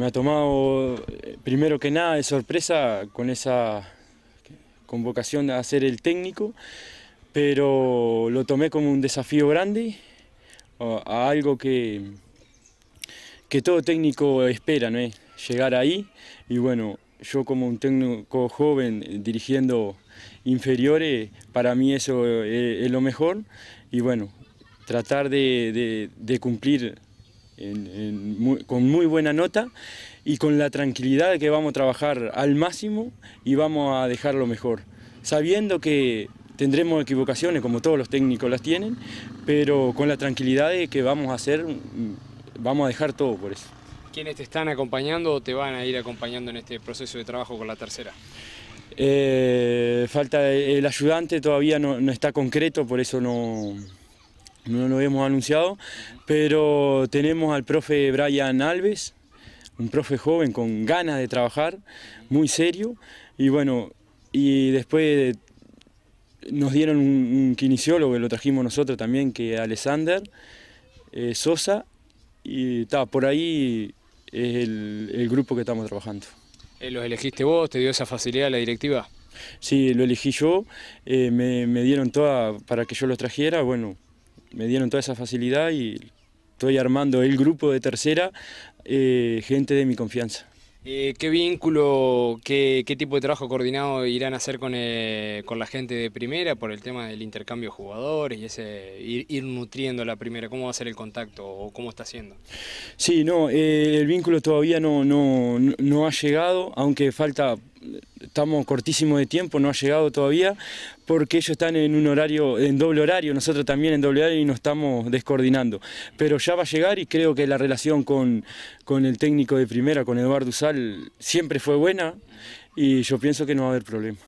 Me ha tomado, eh, primero que nada, de sorpresa con esa convocación a ser el técnico, pero lo tomé como un desafío grande, a algo que, que todo técnico espera, ¿no Llegar ahí y bueno, yo como un técnico joven dirigiendo inferiores, para mí eso eh, es, lo mejor y bueno, tratar de, de cumplir con muy buena nota y con la tranquilidad de que vamos a trabajar al máximo y vamos a dejar lo mejor, sabiendo que tendremos equivocaciones como todos los técnicos las tienen, pero con la tranquilidad de que vamos a hacer, mm, vamos a dejar todo por eso. ¿Quiénes te están acompañando o te van a ir acompañando en este proceso de trabajo con la tercera? Eh, falta el ayudante, todavía no está concreto, por eso no, no lo hemos anunciado, pero tenemos al profe Brian Alves, un profe joven con ganas de trabajar, muy serio, y bueno, y después nos dieron un, quiniciólogo... lo trajimos nosotros también, que es Alexander eh, Sosa, y está, por ahí es el, grupo que estamos trabajando. Eh, ¿Los elegiste vos? ¿Te dio esa facilidad la directiva? Sí, lo elegí yo, eh, me, me dieron toda para que yo los trajera, bueno, me dieron toda esa facilidad y estoy armando el grupo de tercera, eh, gente de mi confianza. Eh, ¿Qué vínculo, qué, tipo de trabajo coordinado irán a hacer eh, con, la gente de primera por el tema del intercambio de jugadores y ese ir, nutriendo la primera? ¿Cómo va a ser el contacto o cómo está siendo? Sí, no, el vínculo todavía no, no ha llegado, aunque falta estamos cortísimos de tiempo, no ha llegado todavía, porque ellos están en un horario, en doble horario, nosotros también en doble horario y nos estamos descoordinando. Pero ya va a llegar y creo que la relación con, con el técnico de primera, con Eduardo Usal, siempre fue buena y yo pienso que no va a haber problema.